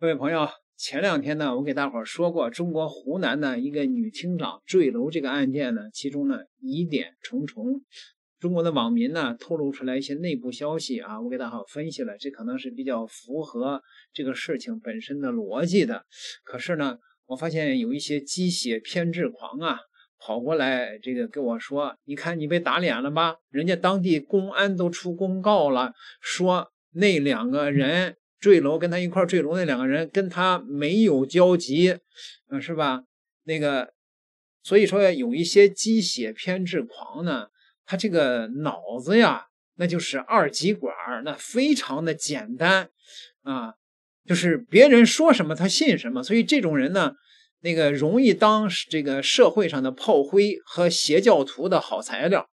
各位朋友，前两天呢，我给大伙儿说过，中国湖南的一个女厅长坠楼这个案件呢，其中呢疑点重重。中国的网民呢透露出来一些内部消息啊，我给大伙分析了，这可能是比较符合这个事情本身的逻辑的。可是呢，我发现有一些鸡血偏执狂啊，跑过来这个跟我说：“你看你被打脸了吧？人家当地公安都出公告了，说那两个人。”坠楼跟他一块坠楼那两个人跟他没有交集，嗯，是吧？那个，所以说有一些鸡血偏执狂呢，他这个脑子呀，那就是二极管，那非常的简单啊，就是别人说什么他信什么，所以这种人呢，那个容易当这个社会上的炮灰和邪教徒的好材料，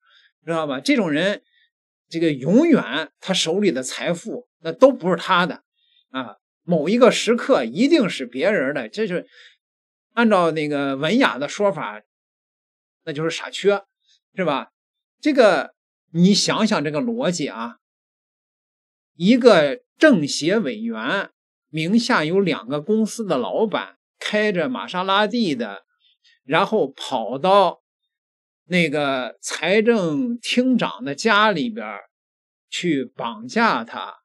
知道吧？这种人，这个永远他手里的财富那都不是他的。啊，某一个时刻一定是别人的，这是按照那个文雅的说法，那就是傻缺，是吧？这个你想想这个逻辑啊，一个政协委员名下有两个公司的老板，开着玛莎拉蒂的，然后跑到那个财政厅长的家里边去绑架他。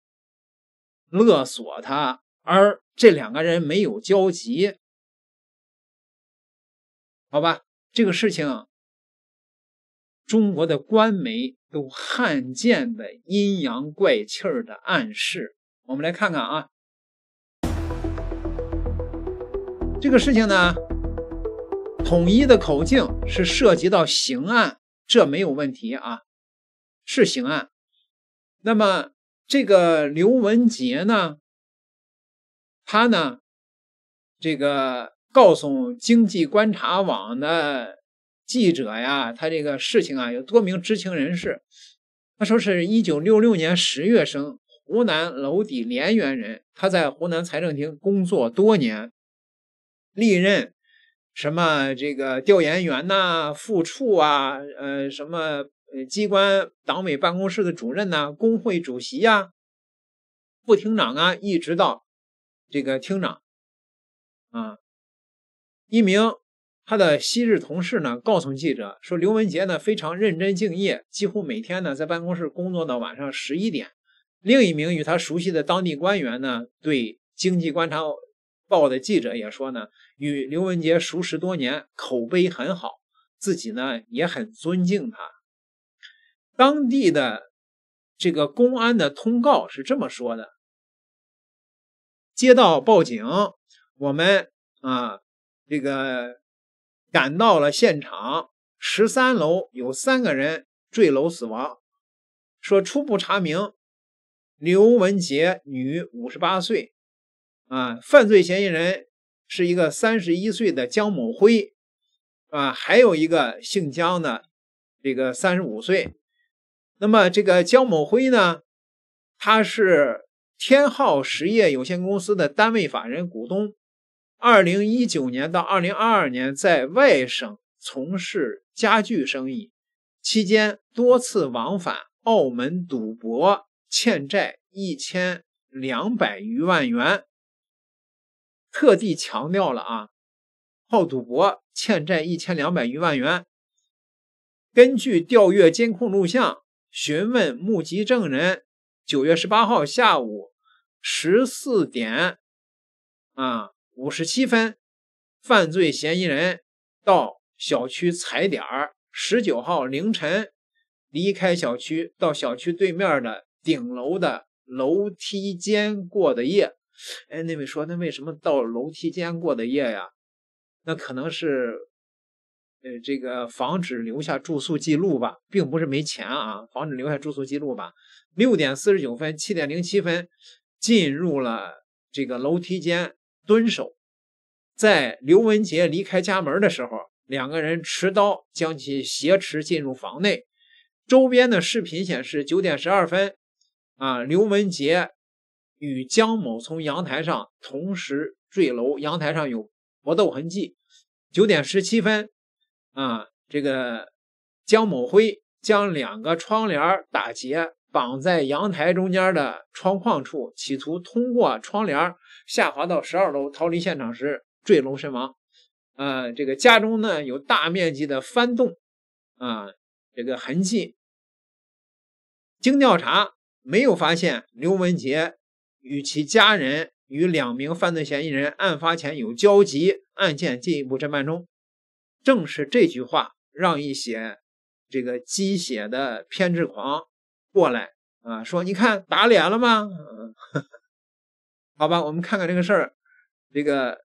勒索他，而这两个人没有交集，好吧？这个事情，中国的官媒都罕见的阴阳怪气儿的暗示。我们来看看啊，这个事情呢，统一的口径是涉及到刑案，这没有问题啊，是刑案，那么。这个刘文杰呢，他呢，这个告诉经济观察网的记者呀，他这个事情啊，有多名知情人士，他说是一九六六年十月生，湖南娄底涟源人，他在湖南财政厅工作多年，历任什么这个调研员呐、副处啊，呃什么。呃，机关党委办公室的主任呐，工会主席呀，副厅长啊，一直到这个厅长啊，一名他的昔日同事呢，告诉记者说，刘文杰呢非常认真敬业，几乎每天呢在办公室工作到晚上十一点。另一名与他熟悉的当地官员呢，对经济观察报的记者也说呢，与刘文杰熟识多年，口碑很好，自己呢也很尊敬他。当地的这个公安的通告是这么说的：接到报警，我们啊这个赶到了现场，十三楼有三个人坠楼死亡。说初步查明，刘文杰，女，五十八岁，啊，犯罪嫌疑人是一个三十一岁的江某辉，啊，还有一个姓江的，这个三十五岁。那么这个焦某辉呢，他是天昊实业有限公司的单位法人股东。二零一九年到二零二二年，在外省从事家具生意期间，多次往返澳门赌博，欠债一千两百余万元。特地强调了啊，好赌博欠债一千两百余万元。根据调阅监控录像。询问目击证人，九月十八号下午十四点啊五十七分，犯罪嫌疑人到小区踩点儿。十九号凌晨离开小区，到小区对面的顶楼的楼梯间过的夜。哎，那位说，那为什么到楼梯间过的夜呀？那可能是。呃，这个防止留下住宿记录吧，并不是没钱啊，防止留下住宿记录吧。六点四十九分，七点零七分进入了这个楼梯间蹲守。在刘文杰离开家门的时候，两个人持刀将其挟持进入房内。周边的视频显示，九点十二分，啊，刘文杰与江某从阳台上同时坠楼，阳台上有搏斗痕迹。九点十七分。啊，这个江某辉将两个窗帘打结，绑在阳台中间的窗框处，企图通过窗帘下滑到十二楼逃离现场时坠楼身亡。啊，这个家中呢有大面积的翻动，啊，这个痕迹。经调查，没有发现刘文杰与其家人与两名犯罪嫌疑人案发前有交集，案件进一步侦办中。正是这句话让一些这个鸡血的偏执狂过来啊，说你看打脸了吗？好吧，我们看看这个事儿。这个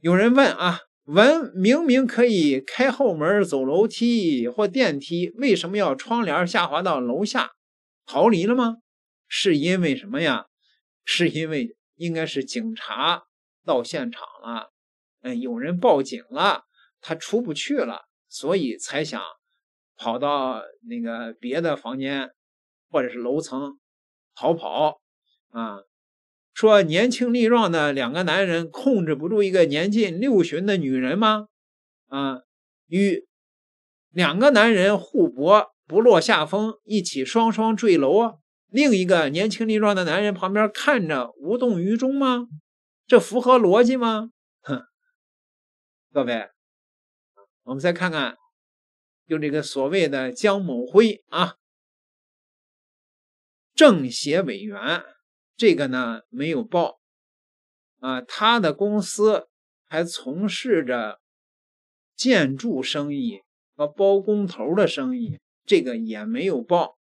有人问啊，文明明可以开后门走楼梯或电梯，为什么要窗帘下滑到楼下逃离了吗？是因为什么呀？是因为应该是警察到现场了。嗯，有人报警了，他出不去了，所以才想跑到那个别的房间或者是楼层逃跑啊。说年轻力壮的两个男人控制不住一个年近六旬的女人吗？啊，与两个男人互搏不落下风，一起双双坠楼啊。另一个年轻力壮的男人旁边看着无动于衷吗？这符合逻辑吗？各位，我们再看看，就这个所谓的江某辉啊，政协委员这个呢没有报啊，他的公司还从事着建筑生意和包工头的生意，这个也没有报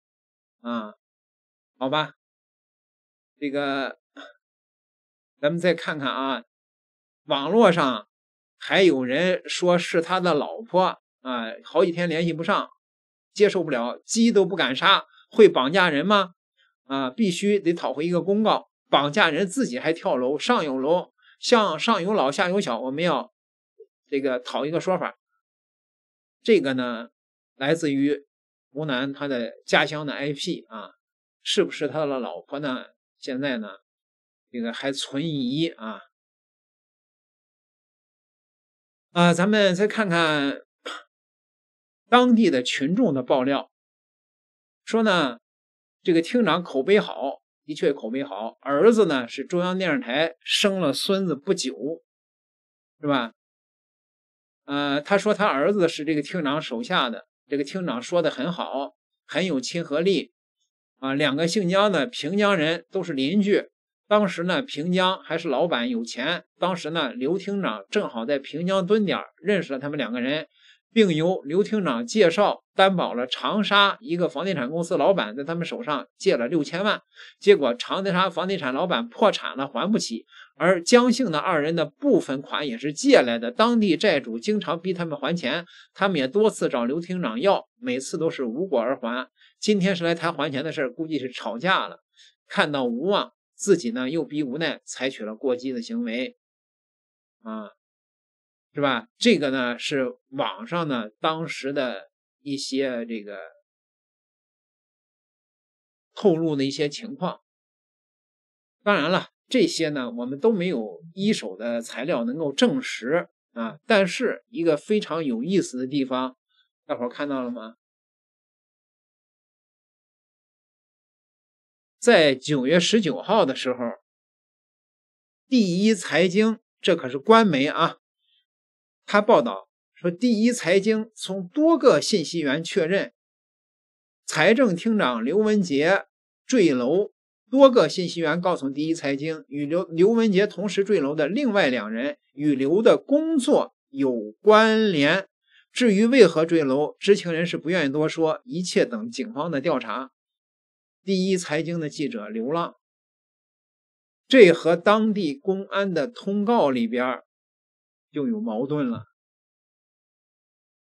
啊，好吧，这个咱们再看看啊，网络上。还有人说是他的老婆啊，好几天联系不上，接受不了，鸡都不敢杀，会绑架人吗？啊，必须得讨回一个公告，绑架人自己还跳楼，上有楼，像上有老下有小，我们要这个讨一个说法。这个呢，来自于湖南他的家乡的 IP 啊，是不是他的老婆呢？现在呢，这个还存疑啊。啊，咱们再看看当地的群众的爆料，说呢，这个厅长口碑好，的确口碑好。儿子呢是中央电视台，生了孙子不久，是吧？呃，他说他儿子是这个厅长手下的，这个厅长说的很好，很有亲和力。啊，两个姓江的平江人都是邻居。当时呢，平江还是老板有钱。当时呢，刘厅长正好在平江蹲点认识了他们两个人，并由刘厅长介绍担保了长沙一个房地产公司老板在他们手上借了六千万。结果长沙房地产老板破产了，还不起。而江姓的二人的部分款也是借来的，当地债主经常逼他们还钱，他们也多次找刘厅长要，每次都是无果而还。今天是来谈还钱的事估计是吵架了。看到无望。自己呢又逼无奈采取了过激的行为，啊，是吧？这个呢是网上呢当时的一些这个透露的一些情况。当然了，这些呢我们都没有一手的材料能够证实啊。但是一个非常有意思的地方，大伙看到了吗？在九月十九号的时候，《第一财经》这可是官媒啊，他报道说，《第一财经》从多个信息源确认，财政厅长刘文杰坠楼。多个信息源告诉《第一财经》，与刘刘文杰同时坠楼的另外两人与刘的工作有关联。至于为何坠楼，知情人士不愿意多说，一切等警方的调查。第一财经的记者流浪，这和当地公安的通告里边又有矛盾了。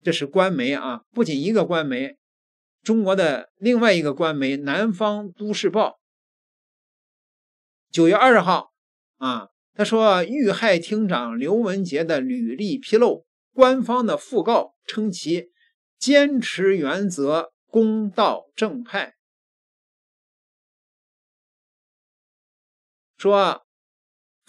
这是官媒啊，不仅一个官媒，中国的另外一个官媒《南方都市报》九月二十号啊，他说遇害厅长刘文杰的履历披露，官方的讣告称其坚持原则，公道正派。说，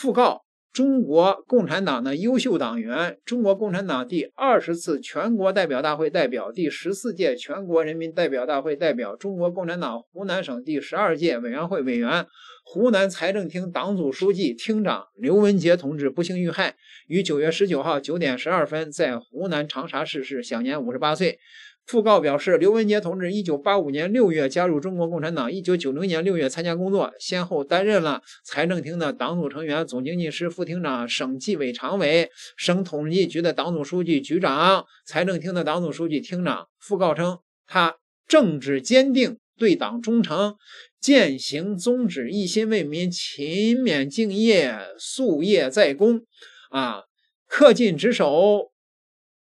讣告：中国共产党的优秀党员，中国共产党第二十次全国代表大会代表，第十四届全国人民代表大会代表，中国共产党湖南省第十二届委员会委员，湖南财政厅党组书记、厅长刘文杰同志不幸遇害，于九月十九号九点十二分在湖南长沙市逝世，享年五十八岁。讣告表示，刘文杰同志一九八五年六月加入中国共产党，一九九零年六月参加工作，先后担任了财政厅的党组成员、总经济师、副厅长，省纪委常委，省统计局的党组书记、局长，财政厅的党组书记、厅长。讣告称，他政治坚定，对党忠诚，践行宗旨，一心为民，勤勉敬业，夙夜在公，啊，恪尽职守。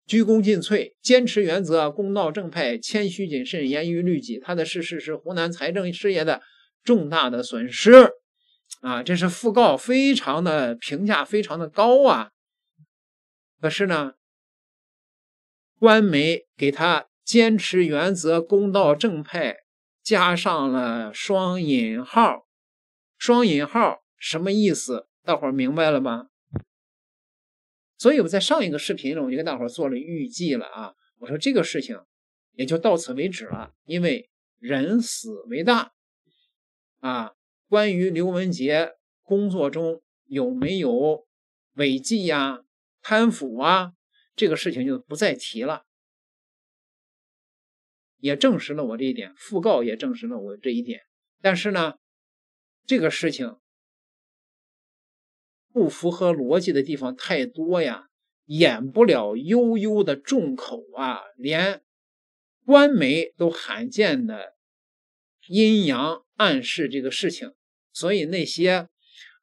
鞠躬尽瘁，坚持原则，公道正派，谦虚谨慎，严于律己。他的逝世是湖南财政事业的重大的损失，啊，这是讣告，非常的评价，非常的高啊。可是呢，官媒给他坚持原则、公道正派加上了双引号，双引号什么意思？大伙儿明白了吗？所以我在上一个视频中，我就跟大伙做了预计了啊。我说这个事情也就到此为止了，因为人死为大啊。关于刘文杰工作中有没有违纪呀、贪腐啊，这个事情就不再提了。也证实了我这一点，讣告也证实了我这一点。但是呢，这个事情。不符合逻辑的地方太多呀，演不了悠悠的重口啊，连官媒都罕见的阴阳暗示这个事情，所以那些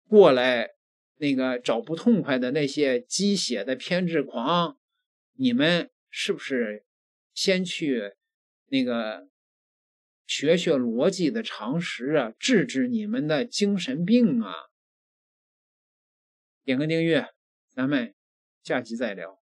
过来那个找不痛快的那些鸡血的偏执狂，你们是不是先去那个学学逻辑的常识啊，治治你们的精神病啊？点个订阅，咱们下期再聊。